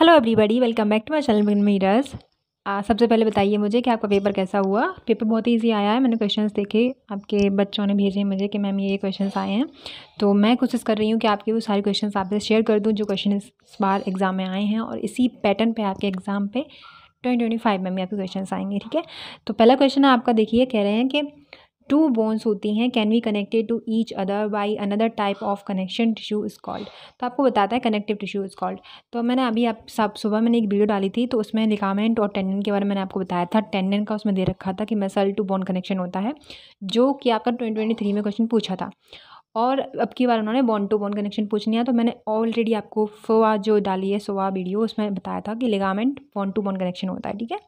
hello everybody welcome back to my channel मीरस सबसे पहले बताइए मुझे कि आपका पेपर कैसा हुआ पेपर बहुत ईजी आया है मैंने क्वेश्चंस देखे आपके बच्चों ने भेजे मुझे कि मैम ये क्वेश्चंस आए हैं तो मैं कोशिश कर रही हूँ कि आपके वो सारे क्वेश्चंस आपसे शेयर कर दूँ जो क्वेश्चन इस बार एग्ज़ाम में आए हैं और इसी पैटर्न पर आपके एग्ज़ाम पर ट्वेंटी ट्वेंटी फाइव में भी आपके क्वेश्चन आएंगे ठीक है तो पहला क्वेश्चन आपका देखिए कह रहे हैं कि टू बोन्स होती हैं can we connected to each other by another type of connection tissue is called तो आपको बताता है कनेक्टिव टिशू इज कॉल्ड तो मैंने अभी आप सब सुबह मैंने एक वीडियो डाली थी तो उसमें लिकामेंट और टेंडन के बारे में मैंने आपको बताया था टेंडन का उसमें दे रखा था कि मसल टू बोन कनेक्शन होता है जो कि आपका ट्वेंटी ट्वेंटी थ्री में क्वेश्चन पूछा था और अब की बार उन्होंने बॉन टू बॉन कनेक्शन पूछ है तो मैंने ऑलरेडी आपको फोवा जो डाली है सोवा वीडियो उसमें बताया था कि लिगामेंट बॉन टू बॉन कनेक्शन होता है ठीक है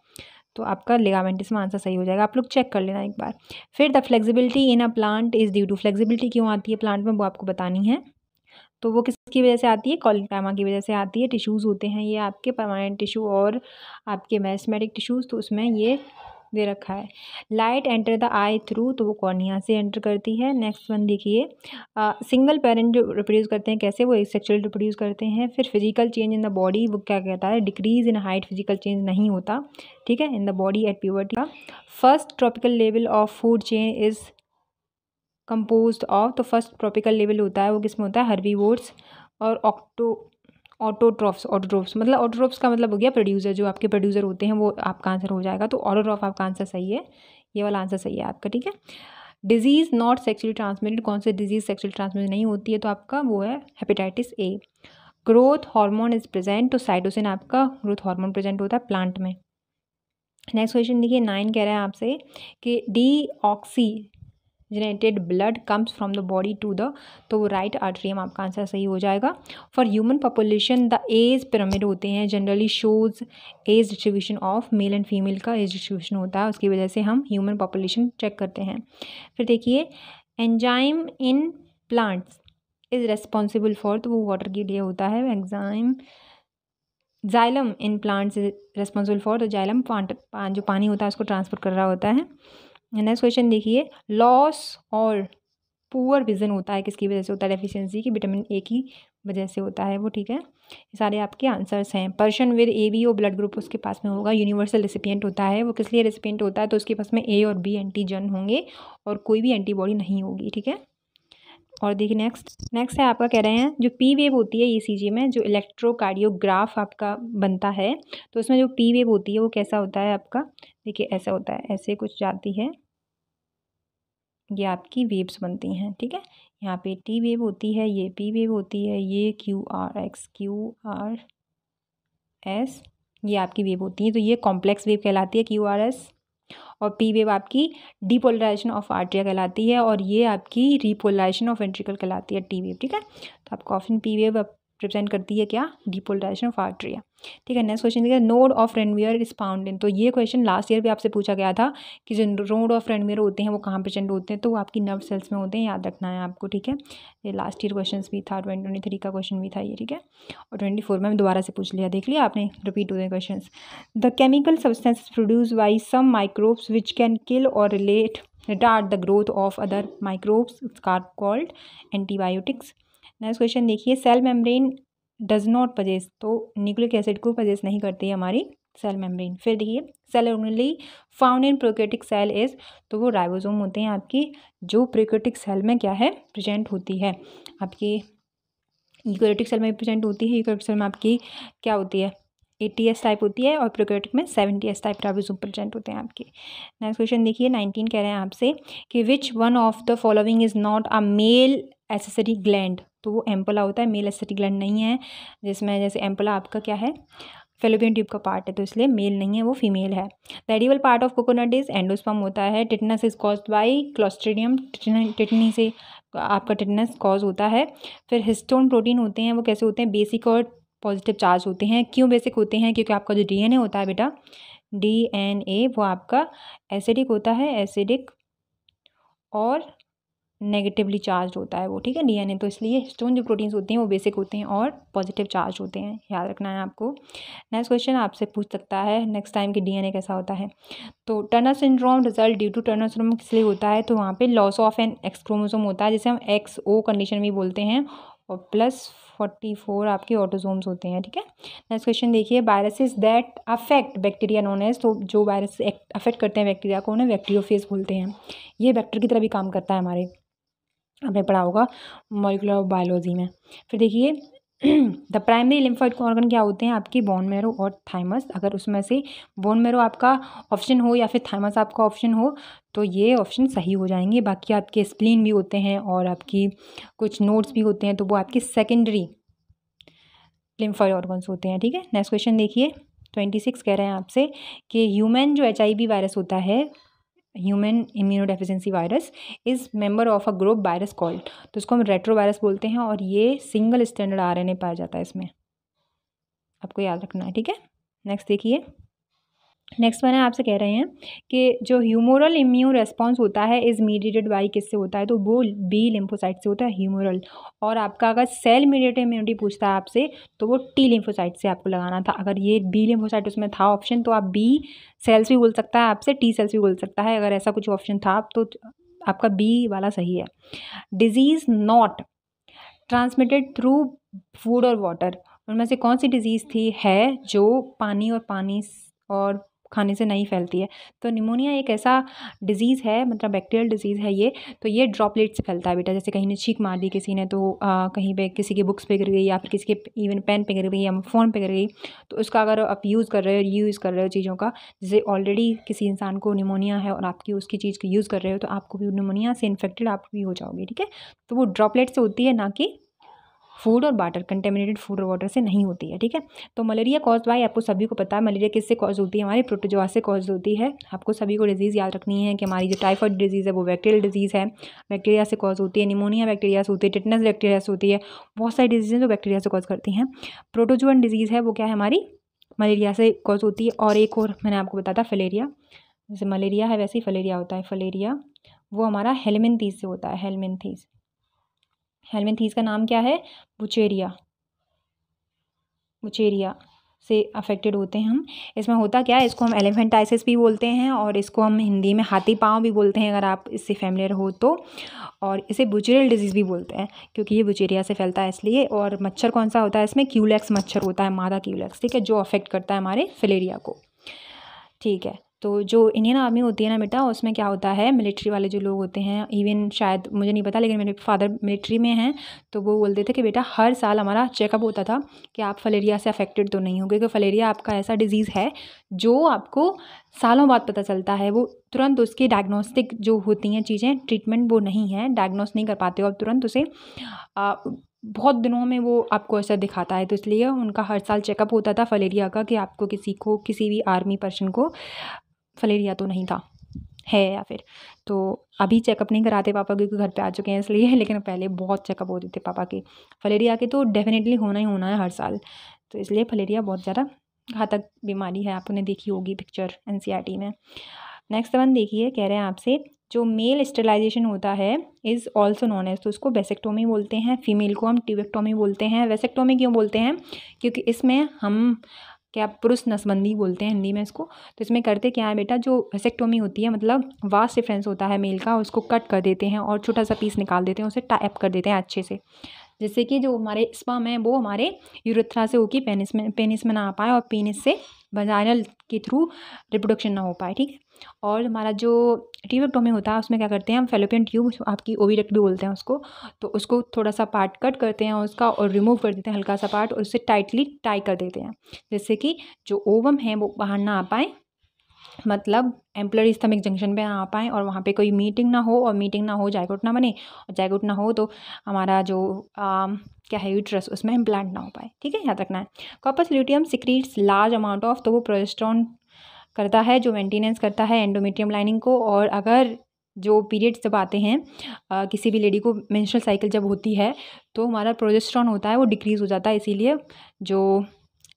तो आपका लिगामेंट इसमें आंसर सही हो जाएगा आप लोग चेक कर लेना एक बार फिर the flexibility in a plant is due to flexibility क्यों आती है प्लांट में वो आपको बतानी है तो वो किसकी वजह से आती है कॉलिकामा की वजह से आती है टिश्यूज़ होते हैं ये आपके परमानेंट टिश्यू और आपके मैसमेटिक टिश्यूज़ तो उसमें ये दे रखा है light enter the eye through तो वो कॉर्निया से एंटर करती है नेक्स्ट वन देखिए सिंगल पेरेंट जो रिप्रोड्यूस करते हैं कैसे वो एक सेक्चुअल रिप्रोड्यूस करते हैं फिर physical change in the body वो क्या कहता है decrease in height physical change नहीं होता ठीक है in the body at puberty का first tropical level of food chain is compose of तो फर्स्ट ट्रॉपिकल लेवल होता है वो किस में होता है हर्वी और ऑक्टो ऑटोट्रॉफ्स ऑटोट्रॉफ्स मतलब ऑटोट्रॉफ्स का मतलब हो गया प्रोड्यूसर जो आपके प्रोड्यूसर होते हैं वो आपका आंसर हो जाएगा तो ऑटोट्रॉफ आपका आंसर सही है ये वाला आंसर सही है आपका ठीक है डिजीज़ नॉट सेक्चुअली ट्रांसमिटेड कौन से डिजीज़ सेक्चुअली ट्रांसमिटेड नहीं होती है तो आपका वो है hepatitis A growth hormone is present तो साइटोसिन आपका ग्रोथ हार्मोन प्रेजेंट होता है प्लांट में नेक्स्ट क्वेश्चन देखिए नाइन कह रहा है आपसे कि de oxy generated blood comes from the body to the तो वो राइट आर्ट्रियम आपका आंसर सही हो जाएगा for human population the age pyramid होते हैं generally shows age distribution of male and female का एज डिस्ट्रीब्यूशन होता है उसकी वजह से हम ह्यूमन पॉपुलेशन चेक करते हैं फिर देखिए enzyme in plants is responsible for तो वो वाटर के लिए होता है enzyme xylem in plants is responsible for the xylem plant जो पानी होता है उसको ट्रांसपोर्ट कर रहा होता है नेक्स्ट क्वेश्चन देखिए लॉस और पुअर विजन होता है किसकी वजह से होता है डेफिशिएंसी की विटामिन ए की वजह से होता है वो ठीक है ये सारे आपके आंसर्स हैं person with A B O blood group उसके पास में होगा यूनिवर्सल रेसिपियंट होता है वो किस लिए रेसिपियंट होता है तो उसके पास में ए और बी एंटीजन होंगे और कोई भी एंटीबॉडी नहीं होगी ठीक है और देखिए नेक्स्ट नेक्स्ट है आपका कह रहे हैं जो पी वेव होती है ईसीजी e में जो इलेक्ट्रोकार्डियोग्राफ आपका बनता है तो उसमें जो पी वेव होती है वो कैसा होता है आपका देखिए ऐसा होता है ऐसे कुछ जाती है ये आपकी वेव्स बनती हैं ठीक है यहाँ पे टी वेव होती है ये पी वेव होती है ये Q R X Q R S ये आपकी वेव होती है तो ये कॉम्प्लेक्स वेव कहलाती है क्यू आर एस और पी वेव आपकी डीपोलराइजेशन ऑफ आर्ट्रिया कहलाती है और ये आपकी रिपोलराइजेशन ऑफ वेंट्रिकल कहलाती है टी वेव ठीक है तो आपको ऑफिन पी वेव रिप्रेजेंट करती है क्या डिपोलराइजेशन ऑफ आर्ट्रिया ठीक है नेक्स्ट क्वेश्चन देखिए node of Ranvier is found in तो ये क्वेश्चन लास्ट ईयर भी आपसे पूछा गया था कि जो नोड ऑफ रेनवियर होते हैं वो कहाँ प्रेजेंट होते हैं तो वो आपकी नर्व सेल्स में होते हैं याद रखना है आपको ठीक है ये लास्ट ईयर क्वेश्चन भी था ट्वेंटी ट्वेंटी थ्री का क्वेश्चन भी था ये ठीक है और ट्वेंटी फोर में दोबारा से पूछ लिया देख लिया आपने रिपीट हुए question the chemical substance produce by some microbes which can kill or relate retard the growth of other microbes called antibiotics next question देखिए cell membrane does not possess तो न्यूक्लिक एसिड को possess नहीं करती है हमारी cell membrane फिर देखिए cell only found in prokaryotic cell is तो वो राइबोसोम होते हैं आपकी जो प्रोकेटिक सेल में क्या है प्रेजेंट होती है आपकी यूक्रेटिक सेल में प्रेजेंट होती है यूक्रेटिक सेल में आपकी क्या होती है एटी एस टाइप होती है और प्रोक्योटिक में seventy S type ribosome present होते हैं आपके नेक्स्ट क्वेश्चन देखिए नाइनटीन कह रहे हैं आपसे कि which one of the following is not a male accessory gland तो वो एम्पला होता है मेल एसेटिक ग्लैंड नहीं है जिसमें जैसे एम्पला आपका क्या है फेलोबियन ट्यूब का पार्ट है तो इसलिए मेल नहीं है वो फीमेल है the edible part of coconut is endosperm होता है tetanus is cause by clostridium tetani से आपका टिटनस कॉज होता है फिर हिस्टोन प्रोटीन होते हैं वो कैसे होते हैं बेसिक और पॉजिटिव चार्ज होते हैं क्यों बेसिक होते हैं क्योंकि आपका जो डीएनए होता है बेटा डीएनए वो आपका एसिडिक होता है एसिडिक और नेगेटिवली चार्ज होता है वो ठीक है डीएनए तो इसलिए हिस्टोन जो प्रोटीन्स होते हैं वो बेसिक होते हैं और पॉजिटिव चार्ज होते हैं याद रखना है आपको नेक्स्ट क्वेश्चन आपसे पूछ सकता है नेक्स्ट टाइम कि डीएनए कैसा होता है तो Turner syndrome result due to Turner syndrome लिए होता है तो वहाँ पर लॉस ऑफ एन एक्सक्रोमोसोम होता है जिसे हम एक्स ओ कंडीशन भी बोलते हैं और प्लस फोर्टी फोर आपके ऑटोजोम्स होते हैं ठीक है नेक्स्ट क्वेश्चन देखिए viruses that affect bacteria known as तो जो वायरस अफेक्ट करते हैं बैक्टीरिया को उन्हें बैक्टीरियोफेज बोलते हैं ये बैक्टीरिया की तरह भी काम करता है हमारे आपने पढ़ा होगा मॉलिकुलर बायोलॉजी में फिर देखिए द प्राइमरी लिम्फॉइड ऑर्गन क्या होते हैं आपकी बोन मेरो और थाइमस अगर उसमें से बोन मेरो आपका ऑप्शन हो या फिर थाइमस आपका ऑप्शन हो तो ये ऑप्शन सही हो जाएंगे बाकी आपके स्प्लीन भी होते हैं और आपकी कुछ नोट्स भी होते हैं तो वो आपके सेकेंडरी लिम्फॉइड ऑर्गन्स होते हैं ठीक है नेक्स्ट क्वेश्चन देखिए ट्वेंटी सिक्स कह रहे हैं आपसे कि ह्यूमन जो एच वायरस होता है human immunodeficiency virus is member of a group virus called तो इसको हम रेट्रो वायरस बोलते हैं और ये सिंगल स्टैंडर्ड आरएनए पाया जाता है इसमें आपको याद रखना है ठीक है नेक्स्ट देखिए नेक्स्ट वन आपसे कह रहे हैं कि जो ह्यूमोरल इम्यून रेस्पॉन्स होता है इज़ मीडिएटेड बाई किससे होता है तो वो बी लिम्फोसाइट से होता है ह्यूमोरल और आपका अगर सेल मीडिएटेड इम्यूनिटी पूछता है आपसे तो वो टी लिम्फोसाइट से आपको लगाना था अगर ये बी लिम्फोसाइट उसमें था ऑप्शन तो आप बी सेल्स भी बोल सकता है आपसे टी सेल्स भी बोल सकता है अगर ऐसा कुछ ऑप्शन था तो आपका बी वाला सही है disease not transmitted through food और वाटर उनमें से कौन सी डिजीज़ थी है जो पानी और पानी और खाने से नहीं फैलती है तो निमोनिया एक ऐसा डिज़ीज़ है मतलब बैक्टीरियल डिजीज़ है ये तो ये ड्रॉपलेट से फैलता है बेटा जैसे कहीं ने छींक मार दी किसी ने तो आ, कहीं पे किसी की बुक्स पे गिर गई या फिर किसी के इवन पेन पे गिर गई या फ़ोन पे गिर गई तो उसका अगर आप यूज़ कर रहे हो यूज़ कर रहे हो चीज़ों का जैसे ऑलरेडी किसी इंसान को निमोनिया है और आपकी उसकी चीज़ को यूज़ कर रहे हो तो आपको भी निमोनिया से इन्फेक्टेड आप भी हो जाओगे ठीक है तो वो ड्रॉपलेट से होती है ना कि फूड और वाटर कंटेमिनेटेड फूड और वाटर से नहीं होती है ठीक है तो मलेरिया कॉज बाय आपको सभी को पता है मलेरिया किससे कॉज होती है हमारे प्रोटोजोआ से कॉज होती है आपको सभी को डिजीज़ याद रखनी है कि हमारी जो टाइफाइड डिजीज़ है वो बैक्टीरियल डिजीज़ है बैक्टीरिया से कॉज होती है निमोनिया बैक्टीरिया से होती है टिटनस बैक्टीरिया से होती है बहुत सारी डिजीज़ हैं जो बैक्टीरिया से कॉज करती हैं प्रोटोजुअन डिजीज़ है वो क्या है हमारी मलेरिया से कॉज होती है और एक और मैंने आपको बताया था फलेरिया जैसे मलेरिया है वैसे ही फलेरिया होता है फलेरिया वो हमारा हेलमेंथीज से होता है हेलमेंथीज हेलमेंथीज का नाम क्या है बुचेरिया बुचेरिया से अफेक्टेड होते हैं हम इसमें होता क्या है इसको हम एलिफेंटाइसिस भी बोलते हैं और इसको हम हिंदी में हाथी पाँव भी बोलते हैं अगर आप इससे फैमिलियर हो तो और इसे बुचेरियल डिजीज़ भी बोलते हैं क्योंकि ये बुचेरिया से फैलता है इसलिए और मच्छर कौन सा होता है इसमें क्यूलेक्स मच्छर होता है मादा क्यूलेक्स ठीक है जो अफेक्ट करता है हमारे फिलेरिया को ठीक है तो जो इंडियन आर्मी होती है ना बेटा उसमें क्या होता है मिलिट्री वाले जो लोग होते हैं इवन शायद मुझे नहीं पता लेकिन मेरे फादर मिलिट्री में हैं तो वो बोलते थे कि बेटा हर साल हमारा चेकअप होता था कि आप फलेरिया से अफेक्टेड तो नहीं हो क्योंकि फलेरिया आपका ऐसा डिजीज़ है जो आपको सालों बाद पता चलता है वो तुरंत उसकी डायग्नोस्टिक जो होती हैं चीज़ें ट्रीटमेंट वो नहीं है डायग्नोस नहीं कर पाते हो आप तुरंत उसे आ, बहुत दिनों में वो आपको असर दिखाता है तो इसलिए उनका हर साल चेकअप होता था फलेरिया का कि आपको किसी को किसी भी आर्मी पर्सन को फलेरिया तो नहीं था है या फिर तो अभी चेकअप नहीं कराते पापा क्योंकि घर पे आ चुके हैं इसलिए लेकिन पहले बहुत चेकअप होते थे पापा के फलेरिया के तो डेफिनेटली होना ही होना है हर साल तो इसलिए फलेरिया बहुत ज़्यादा घातक बीमारी है आपने देखी होगी पिक्चर एन e में नेक्स्ट वन देखिए कह रहे हैं आपसे जो मेल स्टेलाइजेशन होता है इज़ ऑल्सो नॉन एज तो उसको वेसेक्टोमी बोलते हैं फीमेल को हम ट्यूबेक्टोमी बोलते हैं वेसेक्टोमी क्यों बोलते हैं क्योंकि इसमें हम क्या पुरुष नसबंदी बोलते हैं हिंदी में इसको तो इसमें करते क्या है बेटा जो वेसेक्टोमी होती है मतलब वास्ट डिफ्रेंस होता है मेल का उसको कट कर देते हैं और छोटा सा पीस निकाल देते हैं उसे टाइप कर देते हैं अच्छे से जैसे कि जो हमारे स्पम है वो हमारे यूरथ्रा से होकर पेनिस में पेनिस में ना आ पाए और पेनिस से बजायरल के थ्रू रिप्रोडक्शन ना हो पाए ठीक है और हमारा जो ट्यूबेक्टोमी होता है उसमें क्या करते हैं हम फेलोपियन ट्यूब आपकी ओवीडक्ट भी बोलते हैं उसको तो उसको थोड़ा सा पार्ट कट करते हैं उसका और रिमूव कर देते हैं हल्का सा पार्ट और उसे टाइटली टाई कर देते हैं जैसे कि जो ओवम है वो बाहर ना आ पाए मतलब एम्प्लरी स्थमिक जंक्शन पे ना आ पाएँ और वहाँ पे कोई मीटिंग ना हो और मीटिंग ना हो जायकोट ना बने और जायकोट ना हो तो हमारा जो आ, क्या है यूट्रस उसमें इम्प्लांट ना हो पाए ठीक है याद रखना है corpus luteum secretes large amount of तो वो प्रोजेस्ट्रॉन करता है जो मेंटेनेंस करता है एंडोमेट्रियम लाइनिंग को और अगर जो पीरियड्स जब आते हैं आ, किसी भी लेडी को मेंस्ट्रुअल साइकिल जब होती है तो हमारा प्रोजेस्ट्रॉन होता है वो डिक्रीज़ हो जाता है इसीलिए जो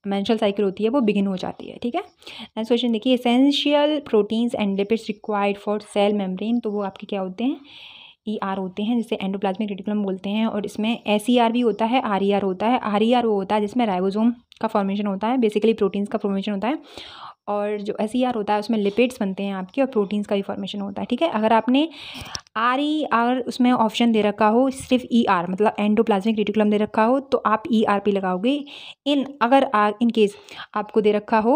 मेंस्ट्रुअल साइकिल होती है वो बिगिन हो जाती है ठीक है नेक्स्ट क्वेश्चन देखिए essential proteins and lipids required for cell membrane तो वो आपके क्या होते हैं ई e आर होते हैं जिसे एंडोप्लाज्मिक रेटिकुलम बोलते हैं और इसमें एस ई आर भी होता है आर ई आर होता है आर ई आर वो होता है जिसमें राइबोसोम का फॉर्मेशन होता है बेसिकली प्रोटीन्स का फॉर्मेशन होता है और जो एस होता है उसमें लिपिड्स बनते हैं आपके और प्रोटीन्स का भी फॉर्मेशन होता है ठीक है अगर आपने आर ई आर उसमें ऑप्शन दे रखा हो सिर्फ ई e आर मतलब एंडोप्लाज्मिक रेटिकुलम दे रखा हो तो आप ई आर पी लगाओगे इन अगर आर इन केस आपको दे रखा हो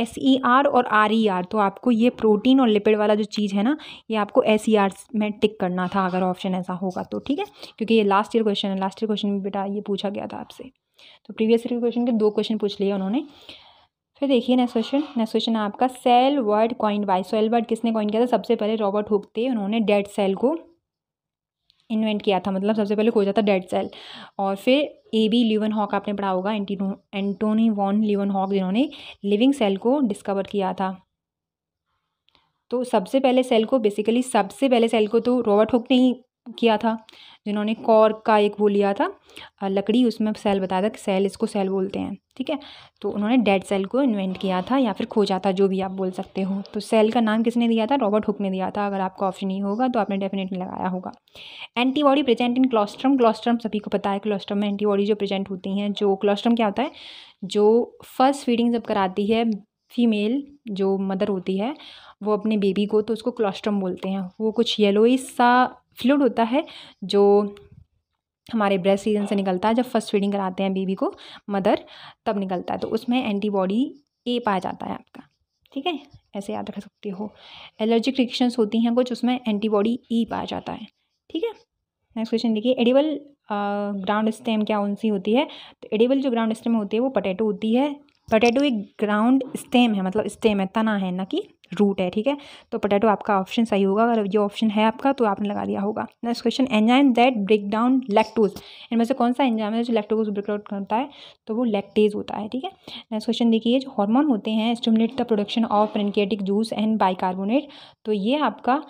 एस ई आर और आर ई आर तो आपको ये प्रोटीन और लिपिड वाला जो चीज़ है ना ये आपको एस ई आर में टिक करना था अगर ऑप्शन ऐसा होगा तो ठीक है क्योंकि ये लास्ट ईयर क्वेश्चन है लास्ट ईयर क्वेश्चन में बेटा ये पूछा गया था आपसे तो प्रीवियस ईयर क्वेश्चन के दो क्वेश्चन पूछ लिए उन्होंने फिर देखिए नेक्स्ट क्वेश्चन नेक्स्ट क्वेश्चन है आपका cell word coin why cell word किसने कॉइन किया था सबसे पहले रॉबर्ट हुक थे उन्होंने डेड सेल को इन्वेंट किया था मतलब सबसे पहले खोजा था डेड सेल और फिर ए बी लिवन हॉक आपने पढ़ा होगा Antonie Antonie van Leeuwenhoek जिन्होंने लिविंग सेल को डिस्कवर किया था तो सबसे पहले सेल को बेसिकली सबसे पहले सेल को तो रॉबर्ट हुक ने ही किया था जिन्होंने कौर का एक वो लिया था लकड़ी उसमें सेल बताया था कि सेल इसको सेल बोलते हैं ठीक है तो उन्होंने डेड सेल को इन्वेंट किया था या फिर खोजा था जो भी आप बोल सकते हो तो सेल का नाम किसने दिया था रॉबर्ट हुक ने दिया था अगर आपका ऑप्शन नहीं होगा तो आपने डेफिनेटली लगाया होगा एंटीबॉडी प्रेजेंट इन क्लॉस्ट्रम क्लॉस्ट्रम सभी को पता है क्लॉस्ट्रम में एंटीबॉडी जो प्रेजेंट होती हैं जो क्लॉस्ट्रम क्या होता है जो फर्स्ट फीडिंग जब कराती है फीमेल जो मदर होती है वो अपने बेबी को तो उसको क्लॉस्ट्रम बोलते हैं वो कुछ येलोइ सा फ्लूड होता है जो हमारे ब्रेस्ट सीजन से निकलता है जब फर्स्ट फीडिंग कराते हैं बेबी को मदर तब निकलता है तो उसमें एंटीबॉडी ए पाया जाता है आपका ठीक है ऐसे याद रख सकते हो एलर्जिक रिएक्शंस होती हैं कुछ उसमें एंटीबॉडी ई e पाया जाता है ठीक है नेक्स्ट क्वेश्चन देखिए एडिबल ग्राउंड स्टेम क्या कौन सी होती है तो एडिबल जो ग्राउंड स्टेम होती है वो पटेटो होती है पटेटो एक ग्राउंड स्टेम है मतलब स्टेम है तना है ना कि रूट है ठीक है तो पोटैटो आपका ऑप्शन सही होगा अगर ये ऑप्शन है आपका तो आपने लगा दिया होगा next question enzyme that break down lactose इनमें से कौन सा एंजाइम है जो लेक्टोज ब्रेकआउट करता है तो वो लेक्टेज होता है ठीक है नेक्स्ट क्वेश्चन देखिए जो हॉर्मोन होते हैं stimulate the production of pancreatic juice and bicarbonate तो ये आपका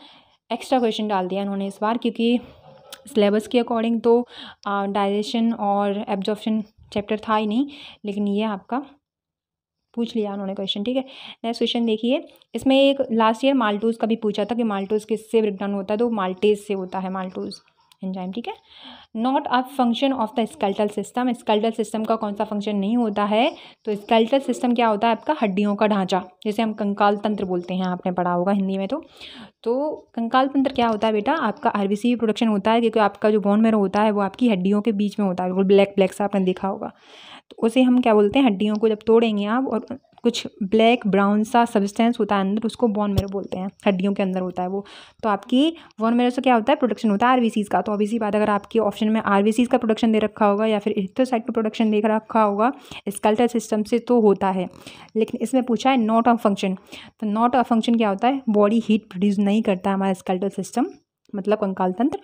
एक्स्ट्रा क्वेश्चन डाल दिया इन्होंने इस बार क्योंकि सिलेबस के अकॉर्डिंग तो डाइजेशन और एब्जॉर्प्शन चैप्टर था ही नहीं लेकिन ये आपका पूछ लिया उन्होंने क्वेश्चन ठीक है नेक्स्ट क्वेश्चन देखिए इसमें एक लास्ट ईयर माल्टोज का भी पूछा था कि माल्टोज किससे ब्रेकडाउन होता है तो माल्टेज से होता है माल्टोज़ एंजाइम ठीक है not a function of the skeletal system skeletal system का कौन सा फंक्शन नहीं होता है तो स्कैल्टल सिस्टम क्या होता है आपका हड्डियों का ढांचा जैसे हम कंकाल तंत्र बोलते हैं आपने पढ़ा होगा हिंदी में तो तो कंकाल तंत्र क्या होता है बेटा आपका आर बी प्रोडक्शन होता है क्योंकि आपका जो बोन मेरो होता है वो आपकी हड्डियों के बीच में होता है बिल्कुल ब्लैक ब्लैक सा आपने देखा होगा तो उसे हम क्या बोलते हैं हड्डियों को जब तोड़ेंगे आप और कुछ ब्लैक ब्राउन सा सब्सटेंस होता है अंदर उसको बॉन मेरो बोलते हैं हड्डियों के अंदर होता है वो तो आपकी बॉन मेरो से क्या होता है प्रोडक्शन होता है आर का तो सी बात अगर आपके ऑप्शन में आर का प्रोडक्शन दे रखा होगा या फिर साइड का प्रोडक्शन दे रखा होगा स्कल्टर सिस्टम से तो होता है लेकिन इसमें पूछा है नॉट ऑफ फंक्शन तो नॉट ऑफ फंक्शन क्या होता है बॉडी हीट प्रोड्यूस नहीं करता हमारा स्कल्टर सिस्टम मतलब कंकाल तंत्र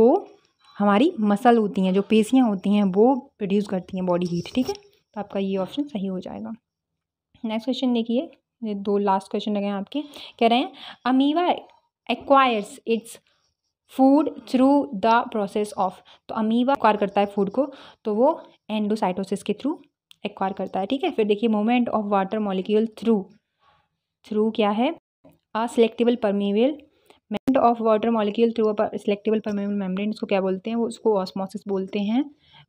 वो हमारी मसल होती हैं जो पेशियाँ होती हैं वो प्रोड्यूस करती हैं बॉडी हीट ठीक है तो आपका ये ऑप्शन सही हो जाएगा नेक्स्ट क्वेश्चन देखिए ये दो लास्ट क्वेश्चन लगे हैं आपके कह रहे हैं amoeba acquires its food through the process of तो अमीवा एक्वायर करता है फूड को तो वो एंडोसाइटोसिस के थ्रू एक्वायर करता है ठीक है फिर देखिए movement of water molecule through through क्या है a selectable permeable movement of water molecule through a selectable permeable membrane इसको क्या बोलते हैं वो उसको ऑस्मोसिस बोलते हैं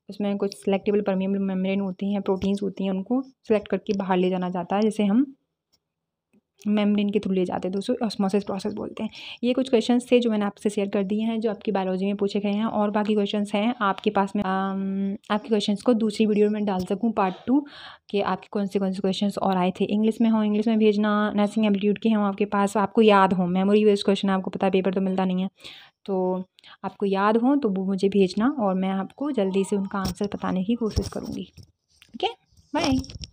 उसमें कुछ सेलेक्टेबल परमिएबल मेम्ब्रेन होती हैं प्रोटीन्स होती हैं उनको सेलेक्ट करके बाहर ले जाना जाता है जैसे हम मेम्ब्रेन के थ्रू ले जाते हैं दोस्तों ऑस्मोसिस प्रोसेस बोलते हैं ये कुछ क्वेश्चन थे जो मैंने आपसे शेयर कर दिए हैं जो आपकी बायोलॉजी में पूछे गए हैं और बाकी क्वेश्चन हैं आपके पास में आपके क्वेश्चन को दूसरी वीडियो में डाल सकूँ पार्ट टू कि आपके कौन से कौन से क्वेश्चन और आए थे इंग्लिश में हो इंग्लिश में भेजना नर्सिंग एप्टीट्यूड के हों आपके पास आपको याद हो मेमोरी वेज क्वेश्चन आपको पता पेपर तो मिलता नहीं है तो आपको याद हो तो वो मुझे भेजना और मैं आपको जल्दी से उनका आंसर बताने की कोशिश करूँगी ठीक है बाय